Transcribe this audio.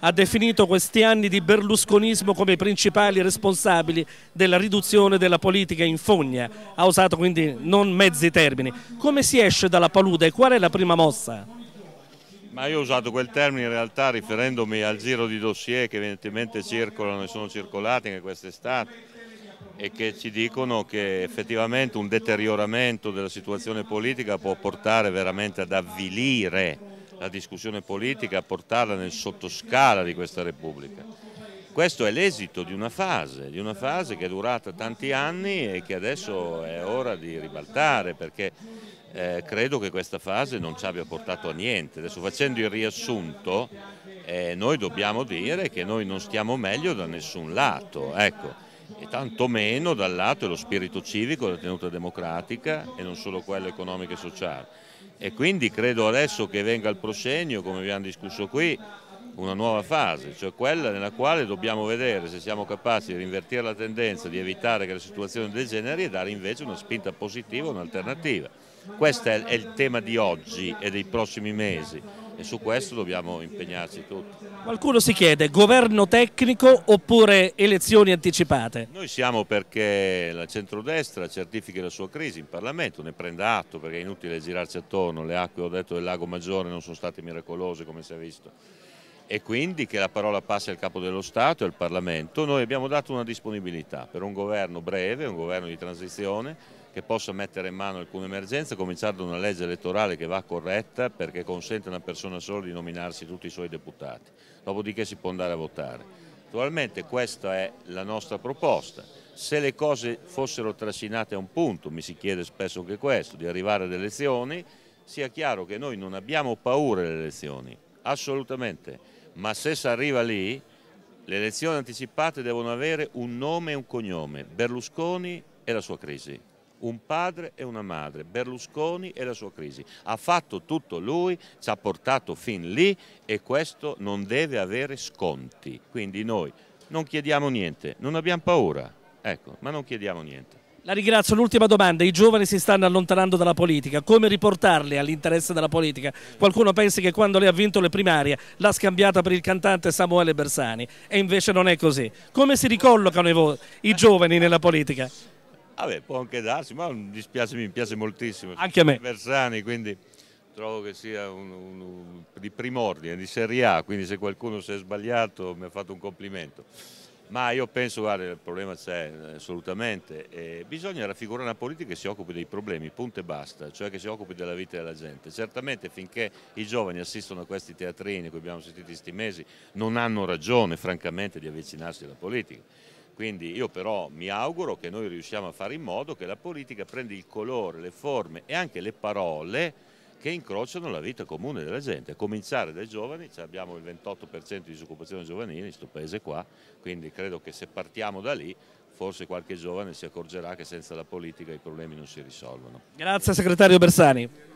ha definito questi anni di berlusconismo come i principali responsabili della riduzione della politica in fogna, ha usato quindi non mezzi termini. Come si esce dalla palude e qual è la prima mossa? Ma io ho usato quel termine in realtà riferendomi al giro di dossier che evidentemente circolano e sono circolati anche quest'estate e che ci dicono che effettivamente un deterioramento della situazione politica può portare veramente ad avvilire la discussione politica, a portarla nel sottoscala di questa Repubblica. Questo è l'esito di una fase, di una fase che è durata tanti anni e che adesso è ora di ribaltare perché eh, credo che questa fase non ci abbia portato a niente. Adesso facendo il riassunto eh, noi dobbiamo dire che noi non stiamo meglio da nessun lato. Ecco e tantomeno dal lato dello spirito civico della tenuta democratica e non solo quello economico e sociale. E quindi credo adesso che venga al proscenio, come abbiamo discusso qui, una nuova fase, cioè quella nella quale dobbiamo vedere se siamo capaci di rinvertire la tendenza, di evitare che la situazione degeneri e dare invece una spinta positiva, un'alternativa. Questo è, è il tema di oggi e dei prossimi mesi e su questo dobbiamo impegnarci tutti. Qualcuno si chiede governo tecnico oppure elezioni anticipate? Noi siamo perché la centrodestra certifichi la sua crisi in Parlamento, ne prenda atto perché è inutile girarci attorno, le acque ho detto del lago Maggiore non sono state miracolose come si è visto e quindi che la parola passi al Capo dello Stato e al Parlamento, noi abbiamo dato una disponibilità per un governo breve, un governo di transizione che possa mettere in mano alcune emergenze, cominciare da una legge elettorale che va corretta perché consente a una persona sola di nominarsi tutti i suoi deputati, dopodiché si può andare a votare. Naturalmente questa è la nostra proposta, se le cose fossero trascinate a un punto, mi si chiede spesso anche questo, di arrivare alle elezioni, sia chiaro che noi non abbiamo paura delle elezioni, assolutamente ma se si arriva lì le elezioni anticipate devono avere un nome e un cognome, Berlusconi e la sua crisi un padre e una madre, Berlusconi e la sua crisi. Ha fatto tutto lui, ci ha portato fin lì e questo non deve avere sconti. Quindi noi non chiediamo niente, non abbiamo paura, ecco, ma non chiediamo niente. La ringrazio. L'ultima domanda. I giovani si stanno allontanando dalla politica. Come riportarli all'interesse della politica? Qualcuno pensi che quando lei ha vinto le primarie l'ha scambiata per il cantante Samuele Bersani e invece non è così. Come si ricollocano i, i giovani nella politica? Vabbè, può anche darsi, ma mi dispiace, mi piace moltissimo. Anche a me. Bersani, quindi trovo che sia un, un, un, di primordine, di serie A, quindi se qualcuno si è sbagliato mi ha fatto un complimento. Ma io penso, guarda, il problema c'è eh, assolutamente. E eh, bisogna raffigurare una politica che si occupi dei problemi, punto e basta, cioè che si occupi della vita della gente. Certamente finché i giovani assistono a questi teatrini che abbiamo sentito in questi mesi, non hanno ragione, francamente, di avvicinarsi alla politica. Quindi io però mi auguro che noi riusciamo a fare in modo che la politica prenda il colore, le forme e anche le parole che incrociano la vita comune della gente, a cominciare dai giovani, cioè abbiamo il 28% di disoccupazione giovanile in questo paese qua, quindi credo che se partiamo da lì forse qualche giovane si accorgerà che senza la politica i problemi non si risolvono. Grazie segretario Bersani.